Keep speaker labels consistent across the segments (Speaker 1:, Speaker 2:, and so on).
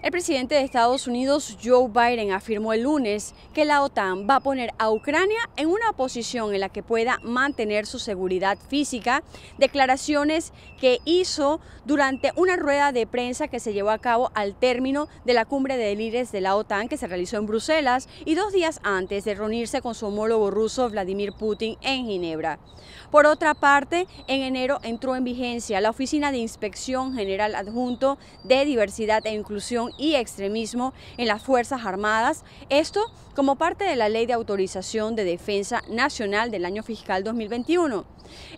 Speaker 1: El presidente de Estados Unidos, Joe Biden, afirmó el lunes que la OTAN va a poner a Ucrania en una posición en la que pueda mantener su seguridad física, declaraciones que hizo durante una rueda de prensa que se llevó a cabo al término de la cumbre de líderes de la OTAN que se realizó en Bruselas y dos días antes de reunirse con su homólogo ruso Vladimir Putin en Ginebra. Por otra parte, en enero entró en vigencia la Oficina de Inspección General Adjunto de Diversidad e Inclusión y extremismo en las Fuerzas Armadas. Esto como parte de la Ley de Autorización de Defensa Nacional del año fiscal 2021.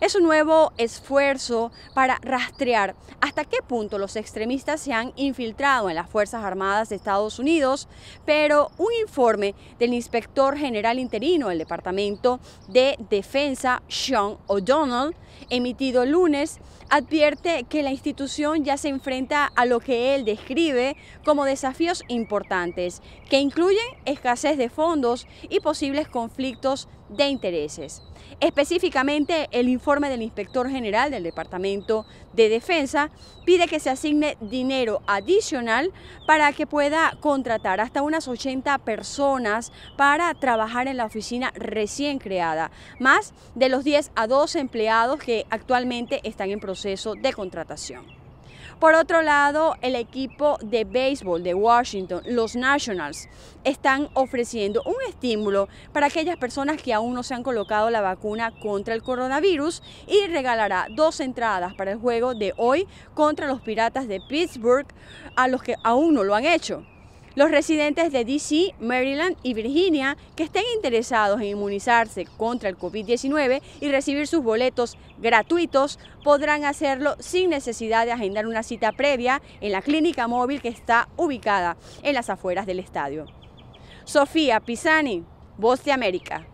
Speaker 1: Es un nuevo esfuerzo para rastrear hasta qué punto los extremistas se han infiltrado en las Fuerzas Armadas de Estados Unidos, pero un informe del inspector general interino del Departamento de Defensa, Sean O'Donnell, emitido el lunes, advierte que la institución ya se enfrenta a lo que él describe como desafíos importantes, que incluyen escasez de fondos y posibles conflictos de intereses. Específicamente, el informe del inspector general del Departamento de Defensa pide que se asigne dinero adicional para que pueda contratar hasta unas 80 personas para trabajar en la oficina recién creada, más de los 10 a 12 empleados que actualmente están en proceso de contratación. Por otro lado, el equipo de béisbol de Washington, los Nationals, están ofreciendo un estímulo para aquellas personas que aún no se han colocado la vacuna contra el coronavirus y regalará dos entradas para el juego de hoy contra los Piratas de Pittsburgh a los que aún no lo han hecho. Los residentes de DC, Maryland y Virginia que estén interesados en inmunizarse contra el COVID-19 y recibir sus boletos gratuitos podrán hacerlo sin necesidad de agendar una cita previa en la clínica móvil que está ubicada en las afueras del estadio. Sofía Pisani, Voz de América.